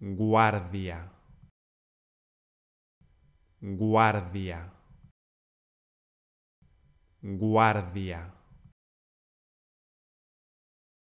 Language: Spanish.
guardia, guardia, guardia.